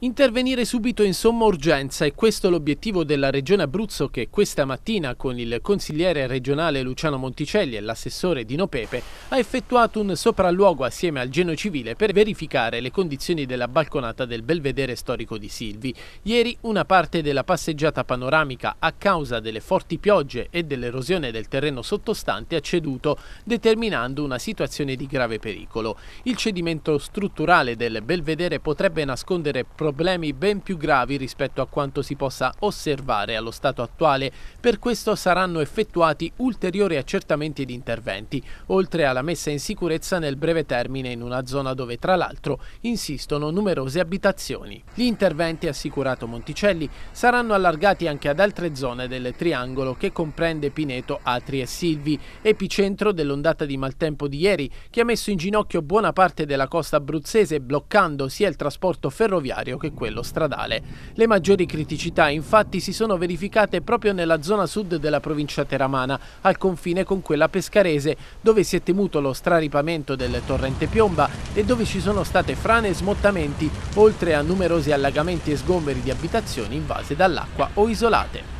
Intervenire subito in somma urgenza è questo l'obiettivo della Regione Abruzzo che questa mattina con il consigliere regionale Luciano Monticelli e l'assessore Dino Pepe ha effettuato un sopralluogo assieme al Geno Civile per verificare le condizioni della balconata del belvedere storico di Silvi. Ieri una parte della passeggiata panoramica a causa delle forti piogge e dell'erosione del terreno sottostante ha ceduto determinando una situazione di grave pericolo. Il cedimento strutturale del belvedere potrebbe nascondere problemi problemi ben più gravi rispetto a quanto si possa osservare allo stato attuale, per questo saranno effettuati ulteriori accertamenti ed interventi, oltre alla messa in sicurezza nel breve termine in una zona dove tra l'altro insistono numerose abitazioni. Gli interventi, assicurato Monticelli, saranno allargati anche ad altre zone del triangolo che comprende Pineto, Atri e Silvi, epicentro dell'ondata di maltempo di ieri che ha messo in ginocchio buona parte della costa abruzzese bloccando sia il trasporto ferroviario ferroviario che quello stradale. Le maggiori criticità infatti si sono verificate proprio nella zona sud della provincia teramana, al confine con quella pescarese, dove si è temuto lo straripamento del torrente Piomba e dove ci sono state frane e smottamenti, oltre a numerosi allagamenti e sgomberi di abitazioni invase dall'acqua o isolate.